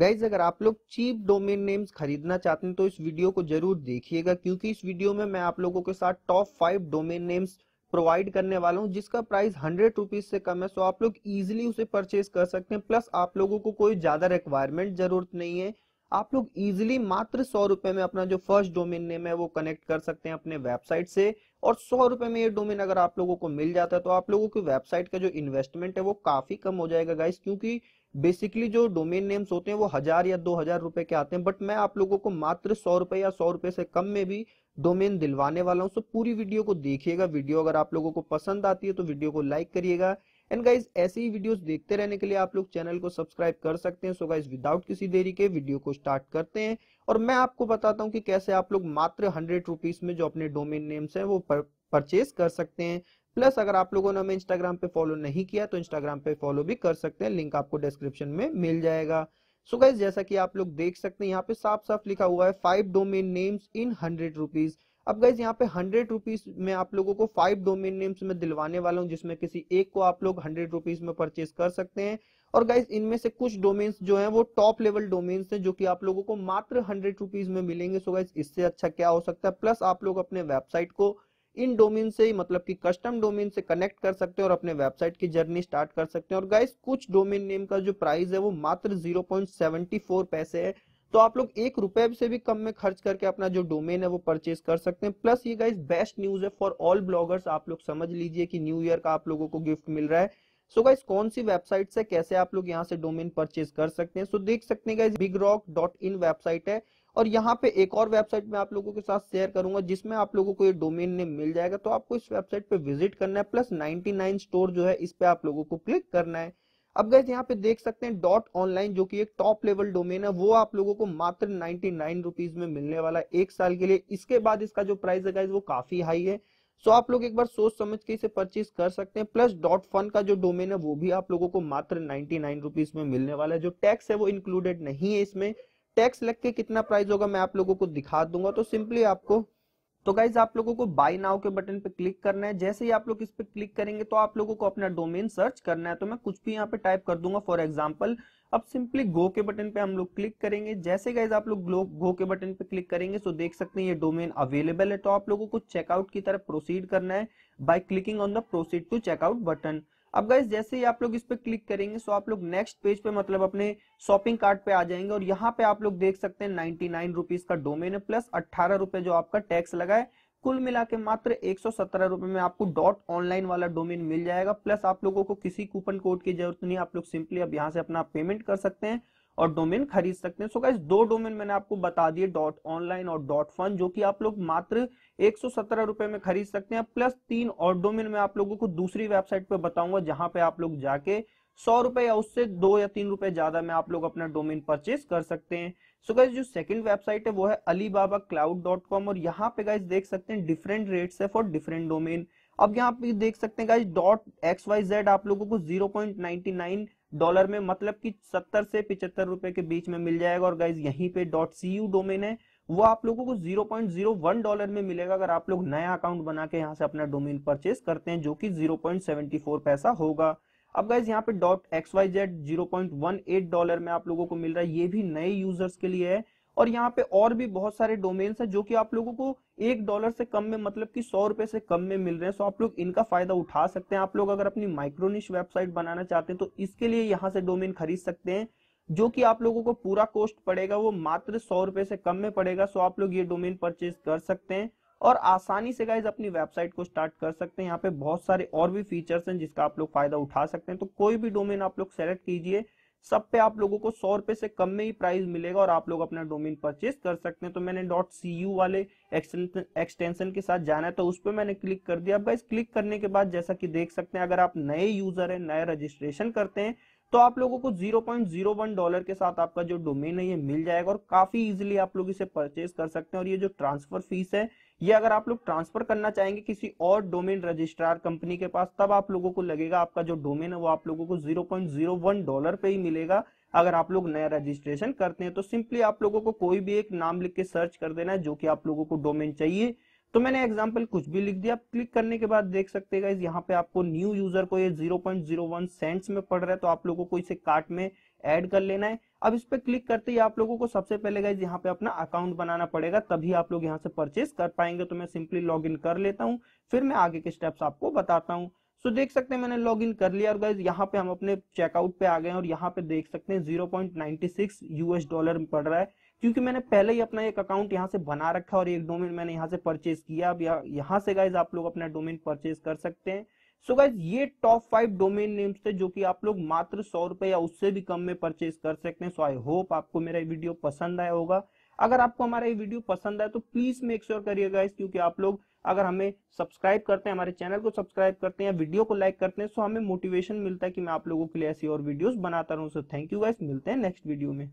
guys अगर आप लोग चीप डोमेन नेम्स खरीदना चाहते हैं तो इस वीडियो को जरूर देखिएगा क्योंकि इस वीडियो में मैं आप लोगों के साथ top five domain names provide करने वाला हूं जिसका प्राइस हंड्रेड रुपीज से कम है सो आप लोग इजीली उसे परचेज कर सकते हैं प्लस आप लोगों को कोई ज्यादा रिक्वायरमेंट जरूरत नहीं है आप लोग इजिली मात्र सौ रुपए में अपना जो फर्स्ट डोमेन नेम है वो कनेक्ट कर सकते हैं अपने वेबसाइट से और सौ रुपए में ये डोमेन अगर आप लोगों को मिल जाता है तो आप लोगों की वेबसाइट का जो इन्वेस्टमेंट है वो काफी कम हो जाएगा गाइस क्योंकि बेसिकली जो डोमेन नेम्स होते हैं वो हजार या दो हजार रुपए के आते हैं बट मैं आप लोगों को मात्र सौ रुपए या सौ रुपए से कम में भी डोमेन दिलवाने वाला हूँ सो पूरी वीडियो को देखिएगा वीडियो अगर आप लोगों को पसंद आती है तो वीडियो को लाइक करिएगा एंड गाइज ऐसी ही वीडियोस देखते रहने के लिए आप लोग चैनल को सब्सक्राइब कर सकते हैं सो गाइज विदाउट किसी देरी के वीडियो को स्टार्ट करते हैं और मैं आपको बताता हूँ कि कैसे आप लोग मात्र हंड्रेड रुपीज में जो अपने डोमेन नेम्स है वो परचेज कर सकते हैं प्लस अगर आप लोगों ने हमें इंस्टाग्राम पे फॉलो नहीं किया तो इंस्टाग्राम पे फॉलो भी कर सकते हैं लिंक आपको डिस्क्रिप्शन में मिल जाएगा सो so गाइज जैसा कि आप लोग देख सकते हैं यहाँ पे साफ साफ लिखा हुआ है five domain names in hundred rupees अब गाइज यहाँ पे हंड्रेड रुपीज में आप लोगों को फाइव डोमेन नेम्स में दिलवाने वाला हूँ जिसमें किसी एक को आप लोग हंड्रेड रुपीज में परचेज कर सकते हैं और गाइज इनमें से कुछ डोमेन्स जो है वो टॉप लेवल डोमेन्स हैं जो कि आप लोगों को मात्र हंड्रेड रुपीज में मिलेंगे सो गाइज इससे अच्छा क्या हो सकता है प्लस आप लोग अपने वेबसाइट को इन डोमेन से मतलब कि कस्टम डोमेन से कनेक्ट कर सकते हैं और अपने वेबसाइट की जर्नी स्टार्ट कर सकते हैं और गाइस कुछ डोमेन नेम का जो प्राइस है वो मात्र 0.74 पैसे है तो आप लोग एक रुपए से भी कम में खर्च करके अपना जो डोमेन है वो परचेज कर सकते हैं प्लस ये गाइज बेस्ट न्यूज है फॉर ऑल ब्लॉगर्स आप लोग समझ लीजिए कि न्यू ईयर का आप लोगों को गिफ्ट मिल रहा है सो so गाइज कौन सी वेबसाइट से कैसे आप लोग यहाँ से डोमेन परचेज कर सकते हैं सो so देख सकते हैं guys big rock dot in website है और यहाँ पे एक और वेबसाइट में आप लोगों के साथ शेयर करूंगा जिसमें आप लोगों को ये डोमेन नेम मिल जाएगा तो आपको इस वेबसाइट पे विजिट करना है प्लस 99 स्टोर जो है इस पे आप लोगों को क्लिक करना है अब गैस यहाँ पे देख सकते हैं डॉट ऑनलाइन जो कि एक टॉप लेवल डोमेन है वो आप लोगों को मात्र नाइनटी नाइन रुपीज में मिलने वाला है एक साल के लिए इसके बाद इसका जो प्राइस है वो काफी हाई है सो आप लोग एक बार सोच समझ के इसे परचेज कर सकते हैं प्लस डॉट फन का जो डोमेन है वो भी आप लोगों को मात्र नाइनटी नाइन में मिलने वाला है जो टैक्स है वो इंक्लूडेड नहीं है इसमें टैक्स लग के कितना प्राइस होगा मैं आप लोगों को दिखा दूंगा तो सिंपली आपको तो गाइज आप लोगों को बाई नाउ के बटन पे क्लिक करना है जैसे ही आप लोग इस पे क्लिक करेंगे तो आप लोगों को अपना डोमेन सर्च करना है तो मैं कुछ भी यहाँ पे टाइप कर दूंगा फॉर एग्जाम्पल अब सिंपली गो के बटन पे हम लोग क्लिक करेंगे जैसे गाइज आप लोग गो के बटन पे क्लिक करेंगे तो देख सकते हैं ये डोमेन अवेलेबल है तो आप लोगों को चेकआउट की तरफ प्रोसीड करना है by clicking on the proceed to checkout button अब गाइज जैसे ही आप लोग इस पर क्लिक करेंगे सो आप लोग नेक्स्ट पेज पे मतलब अपने शॉपिंग कार्ट पे आ जाएंगे और यहाँ पे आप लोग देख सकते हैं नाइनटी नाइन रुपीज का डोमेन है प्लस अट्ठारह रुपए जो आपका टैक्स लगा है कुल मिला के मात्र एक सौ सत्रह रुपए में आपको डॉट ऑनलाइन वाला डोमेन मिल जाएगा प्लस आप लोगों को किसी कूपन कोड की जरूरत नहीं आप लोग सिंपली अब यहाँ से अपना पेमेंट कर सकते हैं और डोमेन खरीद सकते हैं सो गाइस दो डोमेन मैंने आपको बता दिए डॉट ऑनलाइन और डॉट फन जो कि आप लोग मात्र एक रुपए में खरीद सकते हैं प्लस तीन और डोमेन में आप लोगों को दूसरी वेबसाइट पर बताऊंगा जहां पे आप लोग जाके सौ रुपए या उससे दो या तीन रुपए ज्यादा में आप लोग अपना डोमेन परचेज कर सकते हैं सो गाइज जो सेकंड वेबसाइट है वो है Alibaba cloud dot com और यहाँ पे गाइज देख सकते हैं डिफरेंट रेट्स है फॉर डिफरेंट डोमेन अब यहाँ पे देख सकते हैं guys dot X Y Z आप लोगों को zero point ninety nine dollar में मतलब कि 70 से पिछहत्तर रुपए के बीच में मिल जाएगा और गाइज यहीं पे डॉट सी यू डोमेन है वो आप लोगों को 0.01 डॉलर में मिलेगा अगर आप लोग नया अकाउंट बना के यहाँ से अपना डोमेन परचेस करते हैं जो कि 0.74 पैसा होगा अब गाइज यहाँ पे dot X Y Z zero dollar में आप लोगों को मिल रहा है ये भी नए यूजर्स के लिए है और यहाँ पे और भी बहुत सारे डोमेन्स हैं जो कि आप लोगों को एक डॉलर से कम में मतलब कि सौ रुपए से कम में मिल रहे हैं सो आप लोग इनका फायदा उठा सकते हैं आप लोग अगर अपनी माइक्रोनिश वेबसाइट बनाना चाहते हैं तो इसके लिए यहाँ से डोमेन खरीद सकते हैं जो कि आप लोगों को पूरा कॉस्ट पड़ेगा वो मात्र सौ रुपए से कम में पड़ेगा सो आप लोग ये डोमेन परचेज कर सकते हैं और आसानी से गाइज अपनी वेबसाइट को स्टार्ट कर सकते हैं यहाँ पे बहुत सारे और भी फीचर्स हैं जिसका आप लोग फायदा उठा सकते हैं तो कोई भी डोमेन आप लोग सेलेक्ट कीजिए सब पे आप लोगों को सौ रुपए से कम में ही प्राइस मिलेगा और आप लोग अपना डोमेन परचेज कर सकते हैं तो मैंने डॉट सी यू वाले एक्सटेंशन के साथ जाना है तो उस पर मैंने क्लिक कर दिया अब गाइस क्लिक करने के बाद जैसा कि देख सकते हैं अगर आप नए यूजर हैं नए रजिस्ट्रेशन करते हैं तो आप लोगों को 0.01 डॉलर के साथ आपका जो डोमेन है ये मिल जाएगा और काफी इजीली आप लोग इसे परचेज कर सकते हैं और ये जो ट्रांसफर फीस है ये अगर आप लोग ट्रांसफर करना चाहेंगे किसी और डोमेन रजिस्ट्रार कंपनी के पास तब आप लोगों को लगेगा आपका जो डोमेन है वो आप लोगों को 0.01 डॉलर पे ही मिलेगा अगर आप लोग नया रजिस्ट्रेशन करते हैं तो सिंपली आप लोगों को कोई भी एक नाम लिख के सर्च कर देना है जो कि आप लोगों को डोमेन चाहिए तो मैंने एग्जाम्पल कुछ भी लिख दिया क्लिक करने के बाद देख सकते यहाँ पे आपको न्यू यूजर को ये जीरो सेंट्स में पड़ रहा है तो आप लोगों को इसे कार्ट में ऐड कर लेना है अब इस पर क्लिक करते ही आप लोगों को सबसे पहले गाइज यहाँ पे अपना अकाउंट बनाना पड़ेगा तभी आप लोग यहाँ से परचेस कर पाएंगे तो मैं सिंपली लॉग इन कर लेता हूँ फिर मैं आगे के स्टेप्स आपको बताता हूँ सो so, देख सकते हैं मैंने लॉग इन कर लिया और गाइज यहाँ पे हम अपने चेकआउट पे आ गए हैं और यहाँ पे देख सकते हैं 0.96 यूएस डॉलर पड़ रहा है क्योंकि मैंने पहले ही अपना एक अकाउंट यहाँ से बना रखा और एक डोमेन मैंने यहाँ से परचेज किया अब यहाँ से गाइज आप लोग अपना डोमेन परचेज कर सकते हैं सो गाइज ये टॉप फाइव डोमेन नेम्स थे जो कि आप लोग मात्र सौ रुपए या उससे भी कम में परचेज कर सकते हैं सो आई होप आपको मेरा वीडियो पसंद आया होगा अगर आपको हमारा ये वीडियो पसंद आए तो प्लीज मेक श्योर करिए गाइज क्योंकि आप लोग अगर हमें सब्सक्राइब करते हैं हमारे चैनल को सब्सक्राइब करते हैं या वीडियो को लाइक करते हैं सो हमें मोटिवेशन मिलता है कि मैं आप लोगों के लिए ऐसी और वीडियोस बनाता रहूं सो थैंक यू गाइस मिलते हैं नेक्स्ट वीडियो में